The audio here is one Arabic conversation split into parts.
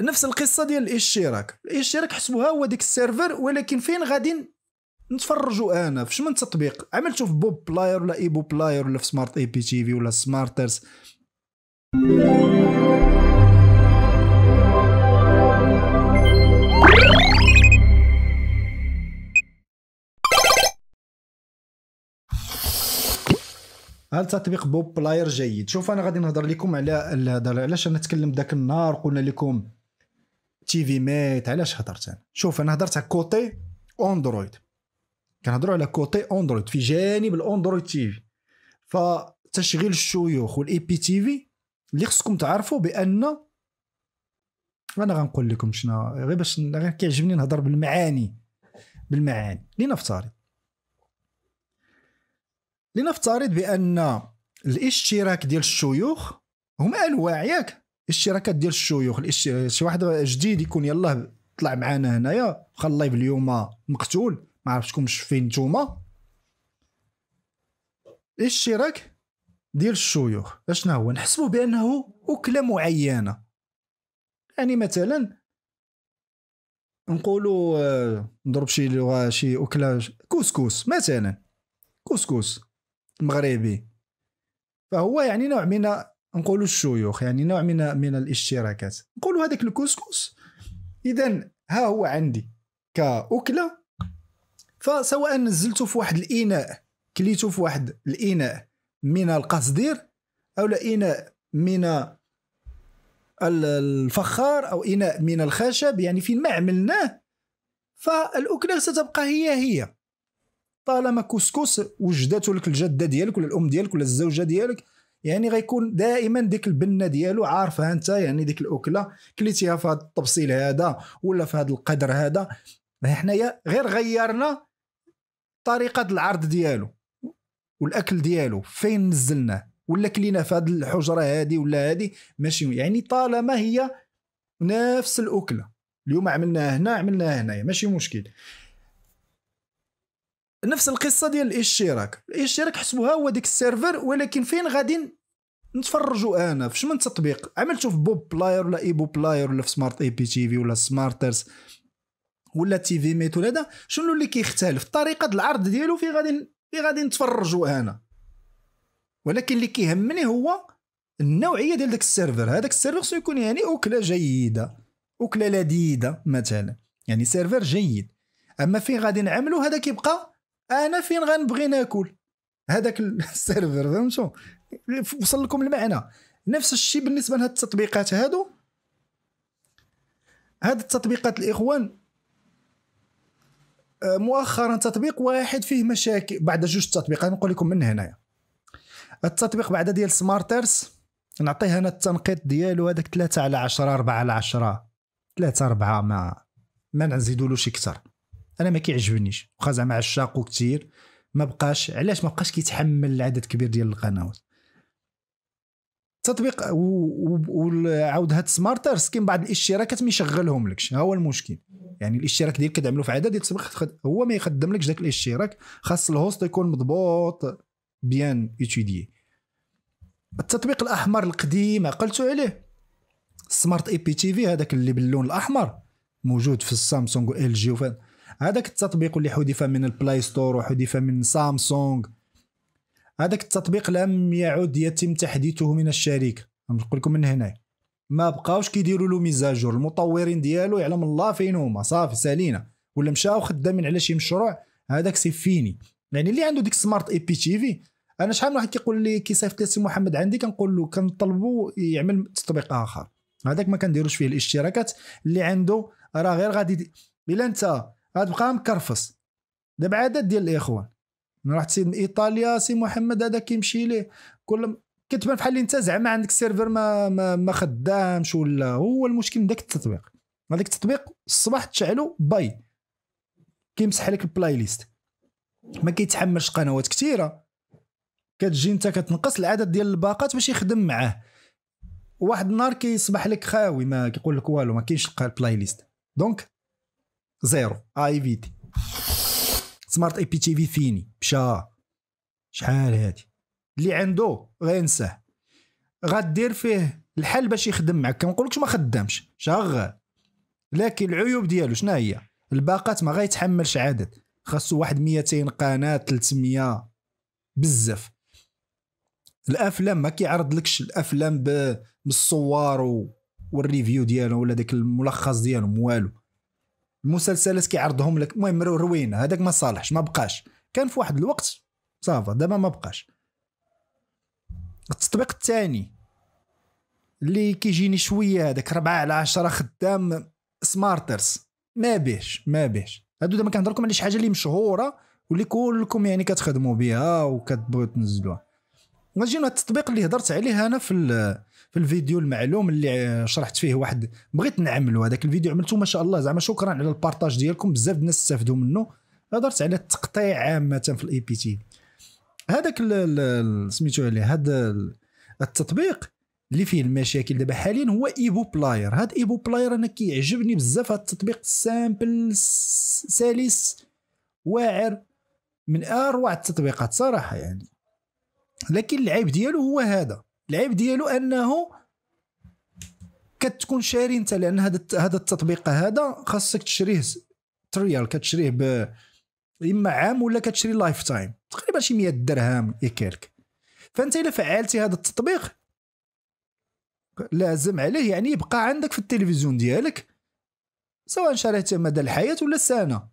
نفس القصه ديال الاشتراك الاشتراك حسبوها هو ديك السيرفر ولكن فين غادي نتفرجوا انا في من تطبيق عملته في بوب بلاير ولا ايبو بلاير ولا في سمارت اي بي تي في ولا سمارترز هل تطبيق بوب بلاير جيد شوف انا غادي نهضر لكم على علاش انا تكلمت ذاك النهار قلنا لكم تي في ميت علاش هضرت انا شوف انا هضرت على كوتي اندرويد كنهضروا على كوتي اندرويد في جانب الاندرويد تي في فتشغيل الشيوخ والاي بي تي في اللي خصكم تعرفوا بان انا غنقول لكم شنو غير باش غير كيعجبني نهضر بالمعاني بالمعاني لنفترض لنفترض بان الاشتراك ديال الشيوخ هما انواع ياك الشراكات ديال الشيوخ شي واحد جديد يكون يلاه طلع معانا هنايا واخا اللايف اليوم مقتول ما عرفتكمش فين نتوما الشراك ديال الشيوخ اشنا هو نحسبوا بانه اكله معينه يعني مثلا نقولوا آه، نضرب شي لغه شي اكله كوسكوس مثلا كوسكوس مغربي فهو يعني نوع من نقولوا الشيوخ يعني نوع من من الاشتراكات نقولوا هذاك الكسكس اذا ها هو عندي كاكله فسواء نزلته في واحد الاناء كليته في واحد الاناء من القصدير او اناء من الفخار او اناء من الخشب يعني فين ما عملناه فالاكله ستبقى هي هي طالما كسكس وجدته لك الجده ديالك ولا الام ديالك ولا الزوجه ديالك يعني غيكون دائما ديك البنه ديالو عارفها انت يعني ديك الاكله كليتيها في هذا التبصيل هذا ولا في هذا القدر هذا حنايا غير غيرنا طريقه العرض ديالو والاكل ديالو فين نزلناه ولا كلينا في هذه الحجره هذه ولا هذه ماشي يعني طالما هي نفس الاكله اليوم عملناها هنا عملناها هنايا ماشي مشكل نفس القصه ديال الاشتراك الاشتراك حسبوها هو ديك السيرفر ولكن فين غادي نتفرجوا انا في شمن تطبيق عملتو في بوب بلاير ولا ايبو بلاير ولا في سمارت اي بي تي في ولا سمارترز ولا تي في ميت ولا هذا شنو اللي كيختلف طريقه العرض ديالو في غادي في غادي نتفرجوا انا ولكن اللي كيهمني هو النوعيه ديال داك السيرفر هذاك السيرفر خصو يكون يعني اكله جيده اكله لذيذه مثلا يعني سيرفر جيد اما فين غادي نعملو هذا كيبقى انا فين غنبغي ناكل هذاك السيرفر فهمتوا وصل لكم المعنى نفس الشيء بالنسبه لهاد التطبيقات هادو هاد التطبيقات الاخوان آه، مؤخرا تطبيق واحد فيه مشاكل بعد جوج تطبيقات نقول لكم من هنايا التطبيق بعد ديال سمارترز نعطيه انا التنقيط ديالو هذاك 3 على 10 4 على 10 3 4 ما ما نزيدولوش اكثر انا ما كيعجبنيش واخا زعما عشاقو كثير ما بقاش علاش ما بقاش كيتحمل العدد كبير ديال القنوات تطبيق وعاود هاد سمارترز كاين بعض الاشتراكات ما يشغلهم لكش ها هو المشكل يعني الاشتراك ديالك كتعملو في عدد ديال التطبيق هو ما لكش داك الاشتراك خاص الهوست يكون مضبوط بيان اتيدي التطبيق الاحمر القديم عقلتو عليه سمارت اي بي تي في هذاك اللي باللون الاحمر موجود في السامسونج وال جي وفي هذاك التطبيق اللي حذف من البلاي ستور وحذف من سامسونج هذاك التطبيق لم يعد يتم تحديثه من الشركه نقول لكم من هنا ما بقاوش كيديروا له ميزاجور المطورين ديالو يعلم الله فين هما صافي سالينا ولا مشاو خدامين على شي مشروع هذاك سيفيني يعني اللي عنده ديك سمارت اي بي تي في انا شحال من واحد كيقول لي كيصيفط لي سي محمد عندي كنقول له كنطلبو يعمل تطبيق اخر هذاك ما كنديروش فيه الاشتراكات اللي عنده راه غير غادي الا انت بقى مكرفص دابا عدد ديال الاخوان من رحت سيد ايطاليا سي محمد هذا كيمشي ليه كل كتبان بحال اللي انت زعما عندك سيرفر ما ما, ما خدامش ولا هو المشكل من داك التطبيق هذاك التطبيق الصباح تشعلو باي كيمسح لك البلاي ليست ما كيتحملش قنوات كثيره كتجي انت كتنقص العدد ديال الباقات باش يخدم معاه واحد النهار كيصبح لك خاوي ما كيقول لك والو ما كاينش البلاي ليست دونك زيرو اي في تي سمارت اي بي تي في فيني مشى شحال هادي اللي عنده غينساه غدير فيه الحل باش يخدم معك كنقولكش ما خدامش شغال لكن العيوب ديالو شنو هي الباقات ما غيتحملش عدد خاصو واحد 200 قناه 300 بزاف الافلام ما كيعرضلكش الافلام بالصور والريفيو ديالهم ولا داك الملخص ديالهم والو المسلسلات كيعرضهم لك المهم روينا هذاك ما صالحش ما بقاش كان في واحد الوقت صافا دابا ما بقاش التطبيق الثاني اللي كيجيني شويه هذاك 4 على 10 خدام سمارترز ما بيش ما بيش هادو دابا كنهضر لكم على شي حاجه اللي مشهوره واللي كلكم يعني كتخدموا بها وكتبغيو تنزلوها اجينا التطبيق اللي هضرت عليه انا في في الفيديو المعلوم اللي شرحت فيه واحد بغيت نعملو هذاك الفيديو عملته ما شاء الله زعما شكرا على البارطاج ديالكم بزاف الناس استفدوا منه هضرت على التقطيع عامه في الاي بي تي هذاك سميتو عليه هذا التطبيق اللي فيه المشاكل دابا حاليا هو ايبو بلاير هاد ايبو بلاير انا كيعجبني بزاف هاد التطبيق سامبل سلس واعر من اروع التطبيقات صراحه يعني لكن العيب ديالو هو هذا العيب ديالو انه كتكون شاري انت لان هذا هذا التطبيق هذا خاصك تشريه تريال كتشريه ب اما عام ولا كتشري لايف تايم تقريبا شي 100 درهم يكيرك فانت الا فعلتي هذا التطبيق لازم عليه يعني يبقى عندك في التلفزيون ديالك سواء شريته مدى الحياه ولا السنه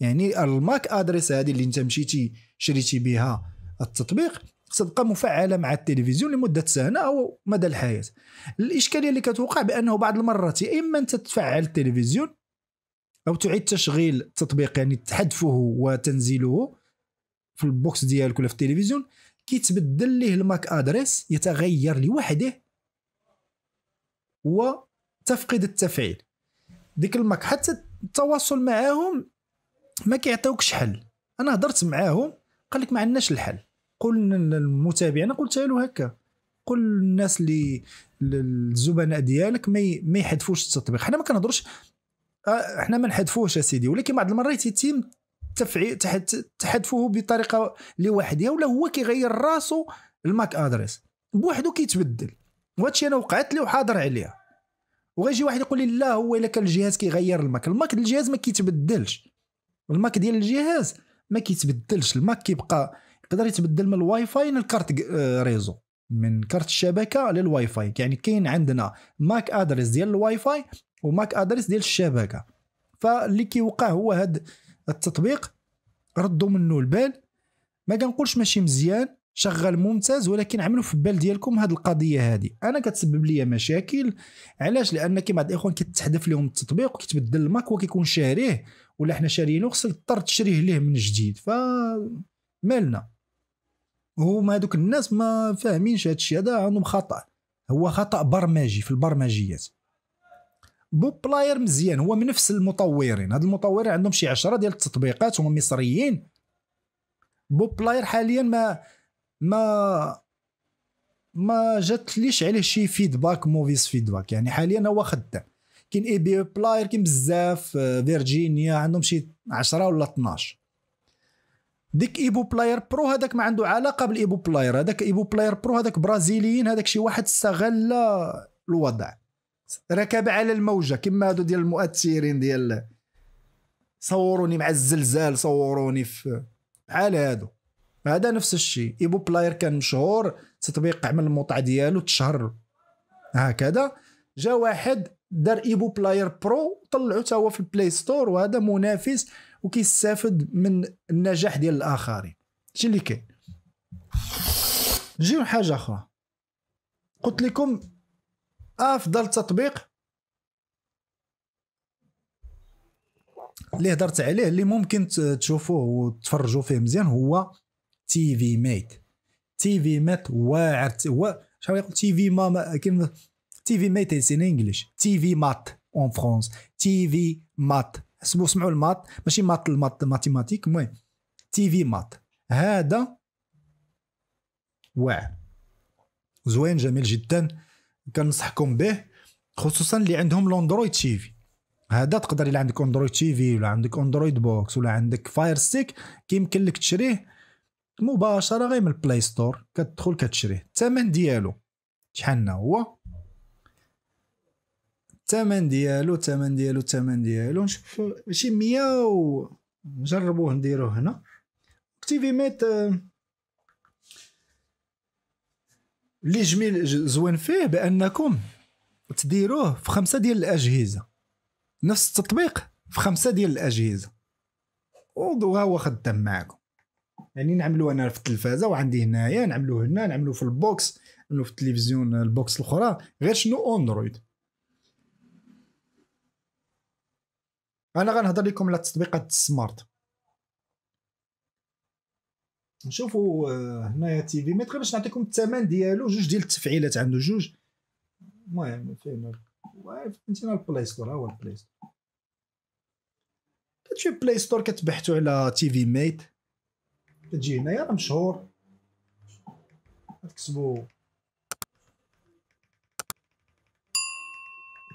يعني الماك ادريس هذه اللي انت مشيتي شريتي بها التطبيق تبقى مفعله مع التلفزيون لمده سنه او مدى الحياه الاشكاليه اللي كتوقع بانه بعض المرات يا اما انت تفعل التلفزيون او تعيد تشغيل التطبيق يعني تحذفه وتنزيله في البوكس ديالك ولا في التلفزيون كيتبدل ليه الماك ادريس يتغير لوحده وتفقد التفعيل ديك الماك حتى التواصل معاهم ما كيعطيوكش حل انا هضرت معاهم قال لك ما عندناش الحل قل للمتابعين قلت له هكا قل للناس اللي الزبناء ديالك ما يحذفوش التطبيق حنا ما كنهضروش آه، حنا ما نحذفوهش سيدي ولكن بعض المرات يتم تفعيل تحذفوه بطريقه لوحدها ولا هو كيغير راسو الماك ادريس بوحدو كيتبدل وهادشي انا وقعت لي وحاضر عليها وغيجي واحد يقول لي لا هو الا كان الجهاز كيغير الماك الماك ديال الجهاز ما كيتبدلش الماك ديال الجهاز ما كيتبدلش الماك كيبقى يقدر يتبدل من الواي فاي للكارت آه، ريزو من كارت الشبكه للواي فاي يعني كاين عندنا ماك ادريس ديال الواي فاي وماك ادريس ديال الشبكه فاللي كيوقع هو هاد التطبيق ردوا منه البال ما كنقولش ماشي مزيان شغال ممتاز ولكن عملوا في البال ديالكم هاد القضيه هادي انا كتسبب لي مشاكل علاش لان كيما بعض الاخوان كتحذف لهم التطبيق وكيتبدل الماك وكيكون شاريه ولا حنا شاريينو خصك تضطر تشريه ليه من جديد ف مالنا هما هذوك الناس ما فاهمينش هذا الشيء هذا عندهم خطا هو خطا برمجي في البرمجيات بوب بلاير مزيان هو من نفس المطورين هاد المطورين عندهم شي 10 ديال التطبيقات هما مصريين بوب بلاير حاليا ما ما ما جاتليش عليه شي فيدباك موفيس فيدباك يعني حاليا هو خدام كاين اي بي بلاير كاين بزاف فيرجينيا آه، عندهم شي 10 ولا 12 ديك ايبو بلاير برو هذاك ما عنده علاقه بالايبو بلاير هذاك ايبو بلاير برو هذاك برازيليين هذاك شي واحد استغل الوضع ركب على الموجه كما هادو ديال المؤثرين ديال صوروني مع الزلزال صوروني في على هادو هذا نفس الشيء ايبو بلاير كان مشهور تطبيق عمل الموطع ديالو تشهر هكذا جا واحد دار ايبو بلاير برو طلعوا حتى هو في البلاي ستور وهذا منافس وكيستافد من النجاح ديال الاخرين هادشي اللي كاين نجيو حاجه اخرى قلت لكم افضل تطبيق اللي هضرت عليه اللي ممكن تشوفوه وتفرجوا فيه مزيان هو تي في ميت تي في ميت واعر شحال يقول تي في ماما كلمه تي في ميتيس ان انجلش تي في مات اون فرونس تي في مات سمعوا سمعوا المات ماشي مات المات ماتيماتيك المهم تي في مات هذا واع زوين جميل جدا كنصحكم به خصوصا اللي عندهم الاندرويد تي في هذا تقدر الا عندك اندرويد تي في ولا عندك اندرويد بوكس ولا عندك فاير ستيك كيمكن لك تشريه مباشره غير من البلاي ستور كتدخل كتشريه الثمن ديالو شحال هو الثمن ديالو الثمن ديالو الثمن ديالو نشوف شي 100 و نجربوه نديروه هنا اكتيفي ميت اللي آه، جميل زوين فيه بانكم تديروه في خمسه ديال الاجهزه نفس التطبيق في خمسه ديال الاجهزه وها هو خدام معاكم يعني نعملو انا في التلفازه وعندي هنايا نعملو هنا نعملو في البوكس نعملو في التلفزيون البوكس الاخرى غير شنو اندرويد انا غنهضر لكم على التطبيقات السمارت نشوفوا آه، هنايا تي في ميتر باش نعطيكم الثمن ديالو جوج ديال التفعيلات عنده جوج المهم فين فهمتينا البلاي ستور ها هو البلاي ستور كتشوف بلاي ستور كتبحثوا على تي في ميت كتجي هنايا راه مشهور كتكتبوا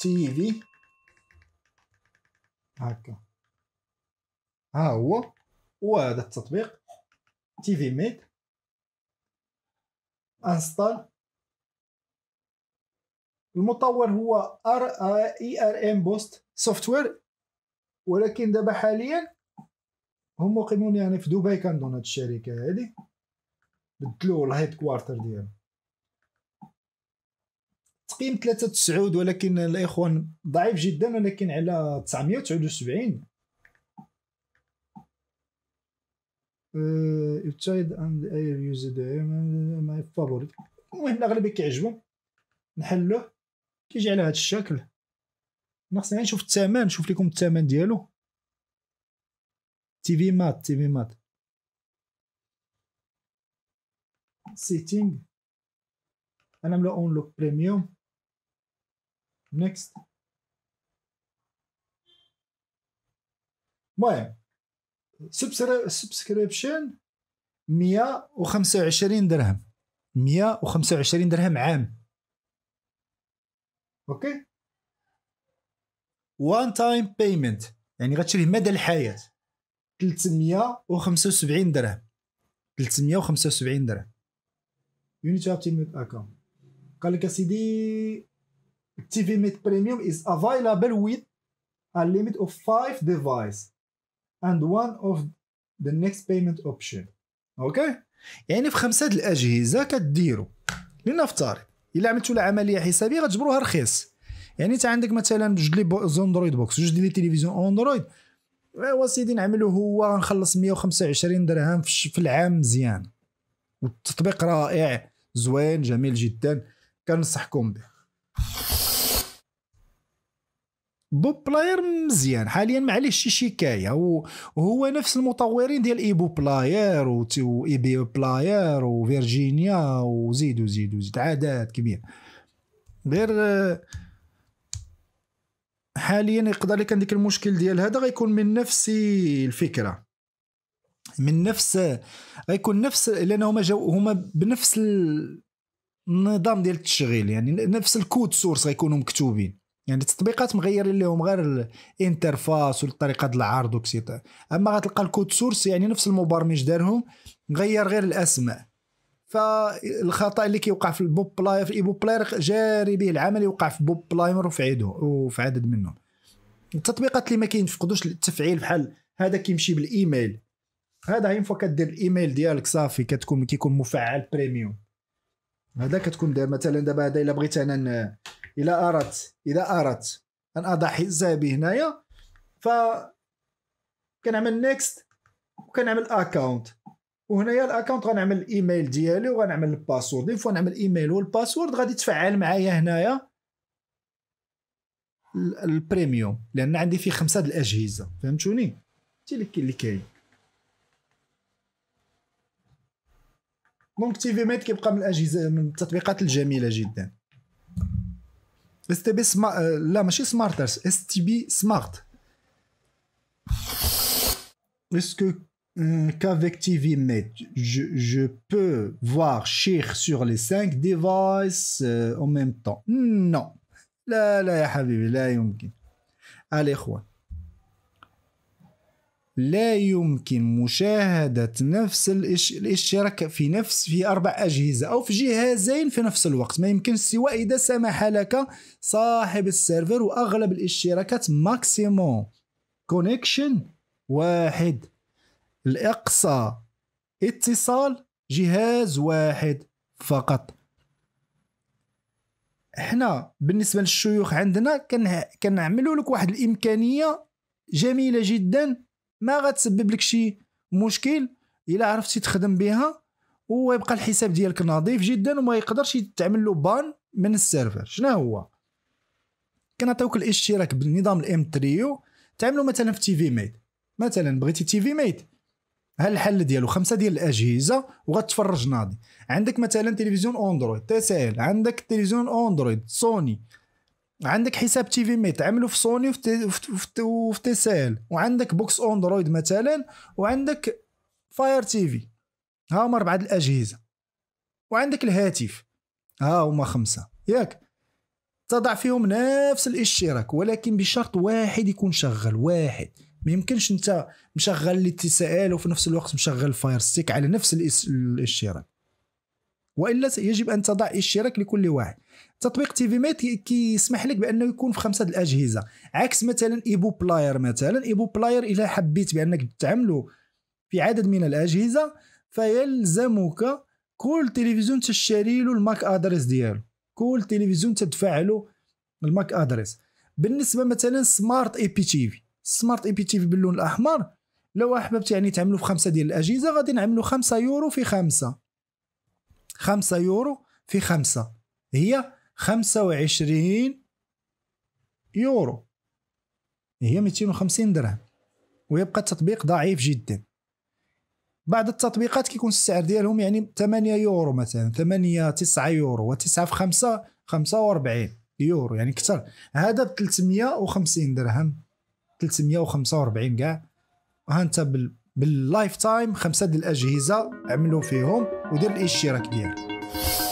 تي في هكا ها هو وهذا التطبيق تي في ميد انستال المطور هو ار اي ار ام بوست سوفتوير ولكن دابا حاليا هم مقيمون يعني في دبي كنظن هاد الشركه هادي بدلو الهيد كوارتر ديالو تقييم 3 تسعود ولكن الإخوان ضعيف جدا ولكن على 979 ابتعد آه، عن ماي المهم الاغلبيه كيعجبو نحلوه كيجي على هذا الشكل ناقصني نشوف الثمن نشوف لكم الثمن ديالو تي في مات تي في مات سيتينغ انا ملو اون لوك بريميوم Next. المهم سبسكريبشن 125 درهم 125 درهم عام اوكي وان تايم بيمنت يعني غتشري مدى الحياه 375 درهم 375 درهم يونيتي اب اكونت قال لك اسيدي TV ميت Premium is available with a limit of 5 ديفايس and one of the next payment option اوكي يعني في خمسه د الاجهزه كديروا لنفترض الا عملتوا لها عمليه حسابيه غتجبروها رخيص يعني انت عندك مثلا جوج لي بوكس اندرويد بوكس جوج لي تلفزيون اندرويد ايوا سيدي نعملو هو غنخلص 125 درهم في العام مزيان والتطبيق رائع زوين جميل جدا كنصحكم به بوب بلاير مزيان حاليا ما شي شكايه وهو نفس المطورين ديال ايبو بلاير واي بي بلاير وفيرجينيا وزيد وزيد وزيد عدد كبير غير حاليا يقدر لك عندك المشكل ديال هذا غيكون من نفس الفكره من نفس غيكون نفس لانه هما جاو هما بنفس النظام ديال التشغيل يعني نفس الكود سورس غيكونوا مكتوبين يعني التطبيقات مغيرين لهم غير الانترفاس والطريقه العرض وكسيطة اما غتلقى الكود سورس يعني نفس المبرمج دارهم غير غير الاسماء فالخطا اللي كيوقع في البوب بلاير في الايبوب بلاير جاري به العمل يوقع في بوب بلاير وفي عيده وفي عدد منهم التطبيقات اللي ما كينفقدوش التفعيل بحال هذا كيمشي بالايميل هذا اين فوا كدير الايميل ديالك صافي كتكون كيكون مفعل بريميوم هذا كتكون دابا مثلا دابا هذا الا بغيت انا الا اردت اذا اردت ان اضع حسابي هنايا ف كنعمل نيكست وكنعمل اكونت وهنايا الاكونت غنعمل الايميل ديالي وغنعمل الباسورد دي فوا نعمل الايميل والباسورد غادي تفعل معايا هنايا البريميوم لان عندي فيه خمسه د الاجهزه فهمتوني هادشي اللي كاين دونك التي ميت كيبقى من الاجهزه من التطبيقات الجميله جدا اس تي بي سما... لا ماشي qu'avec je, peux voir cher sur les 5 devices en même temps. Non. Allez, quoi. لا يمكن مشاهدة نفس الاشتراك في نفس في أربع أجهزة أو في جهازين في نفس الوقت ما يمكن سوى إذا سمح لك صاحب السيرفر وأغلب الاشتراكات ماكسيموم كونكشن واحد الأقصى اتصال جهاز واحد فقط احنا بالنسبه للشيوخ عندنا كنعملوا لك واحد الامكانيه جميله جدا ما غتسبب لك شي مشكل الا عرفتي تخدم بها ويبقى الحساب ديالك نظيف جدا وما يقدرش يتعمل له بان من السيرفر شنو هو كنعطيوك الاشتراك بنظام الام تريو تعملوا مثلا في تي في ميت مثلا بغيتي تي في ميت هل الحل ديالو خمسه ديال الاجهزه وغتفرج ناضي عندك مثلا تلفزيون اندرويد تي عندك تلفزيون اندرويد سوني عندك حساب تي في ميت عملو في سوني وفي تي سي ال وعندك بوكس اندرويد مثلا وعندك فاير تي في ها هما اربعه الاجهزه وعندك الهاتف ها هما خمسه ياك تضع فيهم نفس الاشتراك ولكن بشرط واحد يكون شغال واحد ما يمكنش انت مشغل لي تي سي ال وفي نفس الوقت مشغل فاير ستيك على نفس الاشتراك والا يجب ان تضع اشتراك لكل واحد تطبيق تي في ميت كيسمح لك بانه يكون في خمسه الاجهزه عكس مثلا ايبو بلاير مثلا ايبو بلاير الا حبيت بانك تعمله في عدد من الاجهزه فيلزمك كل تلفزيون تشتري له الماك ادريس ديالو كل تلفزيون تدفع له الماك ادريس بالنسبه مثلا سمارت اي بي تي في سمارت اي بي تي في باللون الاحمر لو احببت يعني تعملو في خمسه ديال الاجهزه غادي نعملو 5 يورو في خمسه 5 يورو في 5 هي 25 يورو هي 250 درهم ويبقى التطبيق ضعيف جدا بعض التطبيقات كيكون السعر ديالهم يعني 8 يورو مثلا 8 9 يورو و9 في 5 45 يورو يعني كثر هذا ب 350 درهم 345 كاع ها انت بال باللايف تايم خمسه ديال الاجهزه عملوا فيهم ودير الاشتراك ديالك